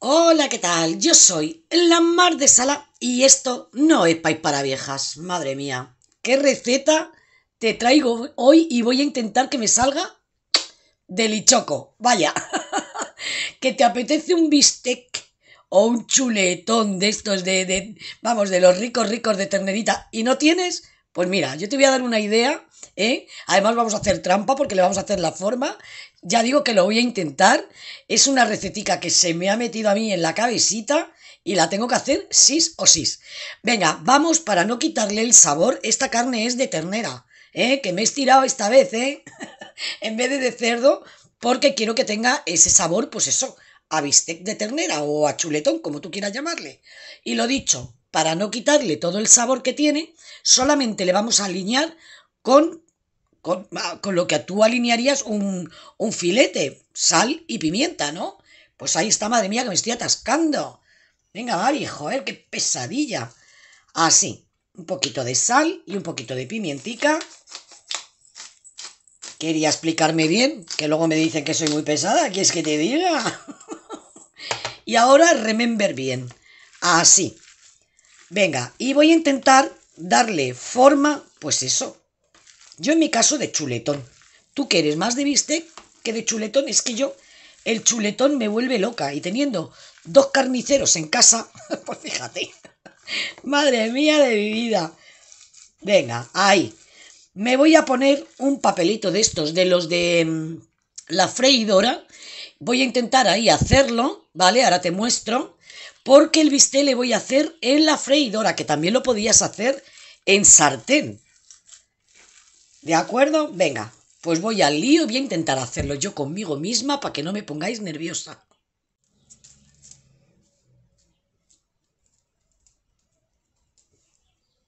Hola, ¿qué tal? Yo soy la Mar de Sala y esto no es país para viejas. Madre mía, qué receta te traigo hoy y voy a intentar que me salga delichoco. Vaya, que te apetece un bistec o un chuletón de estos de, vamos, de los ricos ricos de ternerita y no tienes, pues mira, yo te voy a dar una idea, ¿eh? Además vamos a hacer trampa porque le vamos a hacer la forma. Ya digo que lo voy a intentar. Es una recetica que se me ha metido a mí en la cabecita y la tengo que hacer sis o sis. Venga, vamos para no quitarle el sabor. Esta carne es de ternera, ¿eh? Que me he estirado esta vez, ¿eh? en vez de de cerdo porque quiero que tenga ese sabor, pues eso, a bistec de ternera o a chuletón, como tú quieras llamarle. Y lo dicho, para no quitarle todo el sabor que tiene, solamente le vamos a alinear con, con, lo que tú alinearías un, un filete, sal y pimienta, ¿no? Pues ahí está, madre mía, que me estoy atascando. Venga, Mari, joder, qué pesadilla. Así, un poquito de sal y un poquito de pimientica. Quería explicarme bien, que luego me dicen que soy muy pesada, es que te diga? Y ahora remember bien. Así. Venga, y voy a intentar darle forma, pues eso. Yo en mi caso de chuletón. Tú que eres más de bistec que de chuletón, es que yo el chuletón me vuelve loca y teniendo dos carniceros en casa, pues fíjate. Madre mía de mi vida. Venga, ahí. Me voy a poner un papelito de estos, de los de mm, la freidora, voy a intentar ahí hacerlo, ¿vale? Ahora te muestro, porque el bistec le voy a hacer en la freidora, que también lo podías hacer en sartén. ¿De acuerdo? Venga, pues voy al lío y voy a intentar hacerlo yo conmigo misma para que no me pongáis nerviosa.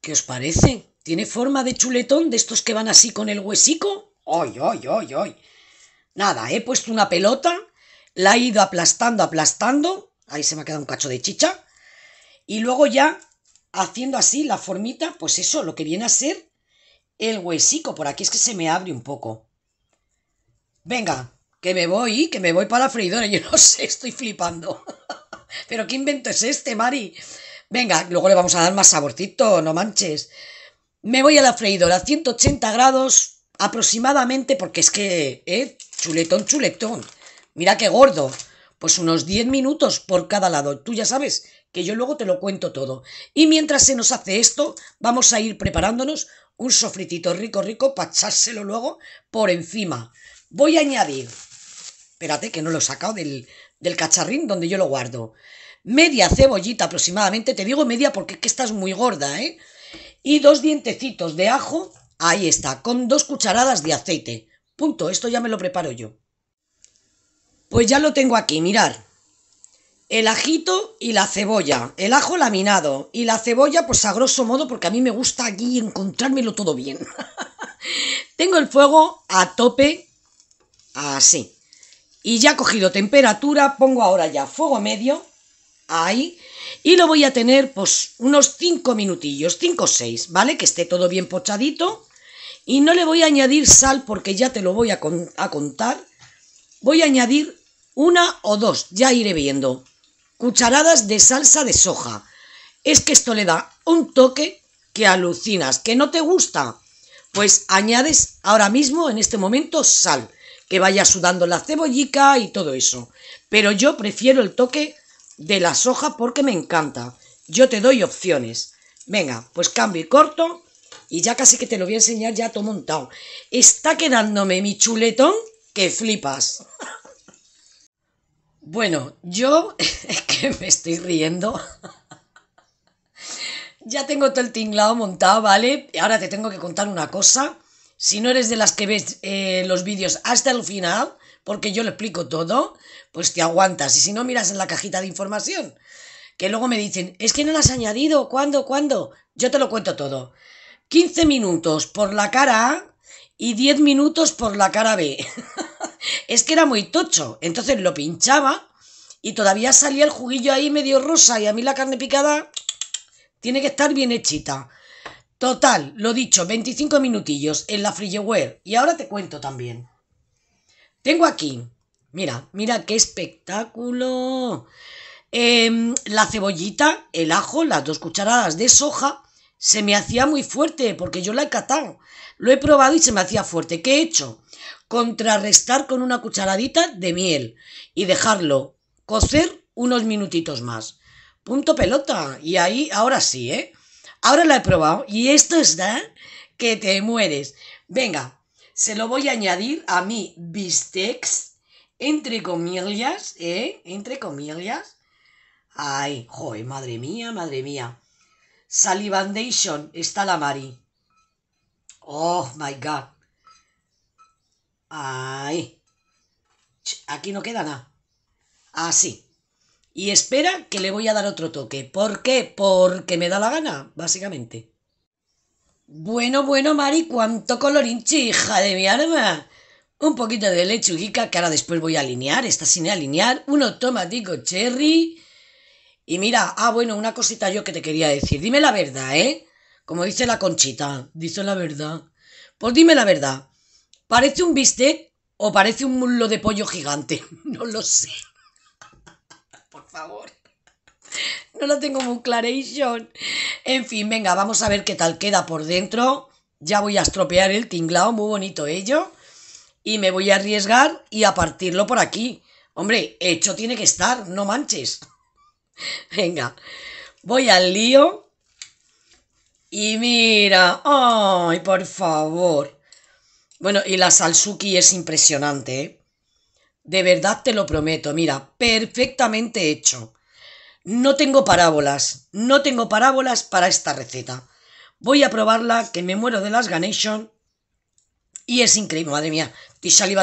¿Qué os parece? ¿Tiene forma de chuletón de estos que van así con el huesico? ¡Ay, ay, ay, ay! Nada, he puesto una pelota la he ido aplastando, aplastando, ahí se me ha quedado un cacho de chicha, y luego ya haciendo así la formita, pues eso, lo que viene a ser el huesico, por aquí es que se me abre un poco. Venga, que me voy, que me voy para la freidora, yo no sé, estoy flipando. Pero qué invento es este, Mari. Venga, luego le vamos a dar más saborcito, no manches. Me voy a la freidora, 180 grados aproximadamente, porque es que, ¿eh? Chuletón, chuletón. Mira qué gordo. Pues unos 10 minutos por cada lado. Tú ya sabes que yo luego te lo cuento todo. Y mientras se nos hace esto, vamos a ir preparándonos un sofritito rico, rico, para echárselo luego por encima. Voy a añadir, espérate que no lo he sacado del, del cacharrín donde yo lo guardo, media cebollita aproximadamente, te digo media porque es que estás muy gorda, ¿eh? Y dos dientecitos de ajo, ahí está, con dos cucharadas de aceite. Punto, esto ya me lo preparo yo. Pues ya lo tengo aquí, Mirar, El ajito y la cebolla, el ajo laminado y la cebolla pues a grosso modo porque a mí me gusta aquí encontrármelo todo bien. tengo el fuego a tope, así. Y ya cogido temperatura, pongo ahora ya fuego medio, ahí, y lo voy a tener pues unos 5 minutillos, 5 o 6, ¿vale? Que esté todo bien pochadito. Y no le voy a añadir sal porque ya te lo voy a contar. Voy a añadir una o dos, ya iré viendo. Cucharadas de salsa de soja. Es que esto le da un toque que alucinas, que no te gusta. Pues añades ahora mismo, en este momento, sal, que vaya sudando la cebollica y todo eso. Pero yo prefiero el toque de la soja porque me encanta. Yo te doy opciones. Venga, pues cambio y corto y ya casi que te lo voy a enseñar ya todo montado. Está quedándome mi chuletón que flipas. Bueno, yo es que me estoy riendo. ya tengo todo el tinglado montado, ¿vale? Ahora te tengo que contar una cosa. Si no eres de las que ves eh, los vídeos hasta el final, porque yo lo explico todo, pues te aguantas. Y si no, miras en la cajita de información, que luego me dicen, es que no las has añadido, ¿cuándo, cuándo? Yo te lo cuento todo. 15 minutos por la cara A y 10 minutos por la cara B. es que era muy tocho. Entonces lo pinchaba y todavía salía el juguillo ahí medio rosa y a mí la carne picada tiene que estar bien hechita. Total, lo dicho, 25 minutillos en la frilleware. Y ahora te cuento también. Tengo aquí, mira, mira qué espectáculo. Em, la cebollita, el ajo, las dos cucharadas de soja, se me hacía muy fuerte porque yo la he catado. Lo he probado y se me hacía fuerte. ¿Qué he hecho? contrarrestar con una cucharadita de miel y dejarlo cocer unos minutitos más. Punto pelota. Y ahí, ahora sí, ¿eh? Ahora la he probado y esto es da que te mueres. Venga, se lo voy a añadir a mi bistecs, entre comillas, ¿eh? Entre comillas. Ay, joder, madre mía, madre mía. Salivandation, está la Mari. Oh, my God. Ahí. Aquí no queda nada. Así. Ah, y espera que le voy a dar otro toque. ¿Por qué? Porque me da la gana, básicamente. Bueno, bueno, Mari, cuánto colorinche, hija de mi arma. Un poquito de lechuguica que ahora después voy a alinear, está sin alinear. Un automático cherry. Y mira, ah, bueno, una cosita yo que te quería decir. Dime la verdad, ¿eh? Como dice la conchita, dice la verdad. Pues dime la verdad. ¿Parece un bistec o parece un muslo de pollo gigante? No lo sé. Por favor. No lo tengo muy claration. En fin, venga, vamos a ver qué tal queda por dentro. Ya voy a estropear el tinglao. muy bonito ello. Y me voy a arriesgar y a partirlo por aquí. Hombre, hecho tiene que estar, no manches. Venga, voy al lío. Y mira, ay, por favor. Bueno, y la Salsuki es impresionante, ¿eh? De verdad te lo prometo, mira, perfectamente hecho. No tengo parábolas, no tengo parábolas para esta receta. Voy a probarla, que me muero de las ganation. Y es increíble, madre mía, Tishali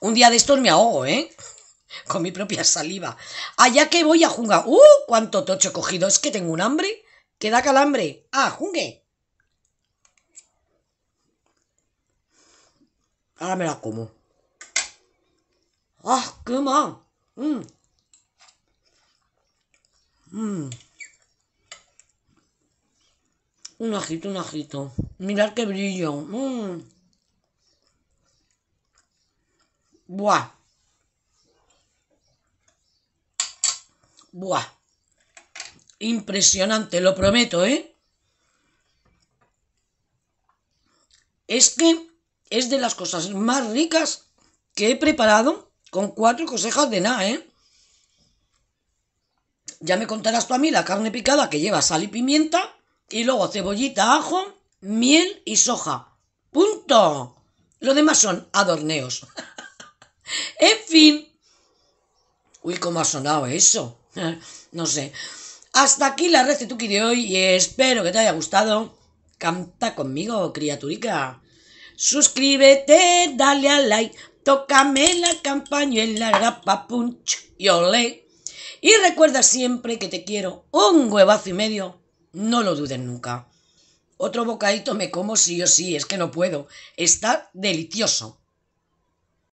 Un día de estos me ahogo, ¿eh? Con mi propia saliva. Allá que voy a junga. ¡Uh! ¡Cuánto tocho he cogido! Es que tengo un hambre. ¿Que da calambre? ¡Ah, jungue! Ahora me la como. ¡Ah, qué mal! ¡Mmm! Mm. Un ajito, un ajito. Mirad qué brillo. ¡Mmm! Buah. Buah. Impresionante, lo prometo, ¿eh? Es que es de las cosas más ricas que he preparado con cuatro cosejas de na, ¿eh? Ya me contarás tú a mí la carne picada que lleva sal y pimienta y luego cebollita, ajo, miel y soja. ¡Punto! Lo demás son adorneos. en fin. Uy, cómo ha sonado eso. no sé. Hasta aquí la recetuki de hoy y espero que te haya gustado. Canta conmigo, criaturica. Suscríbete, dale a like, tócame la campaña rapa punch y olé. Y recuerda siempre que te quiero un huevazo y medio, no lo dudes nunca. Otro bocadito me como sí o sí, es que no puedo. Está delicioso.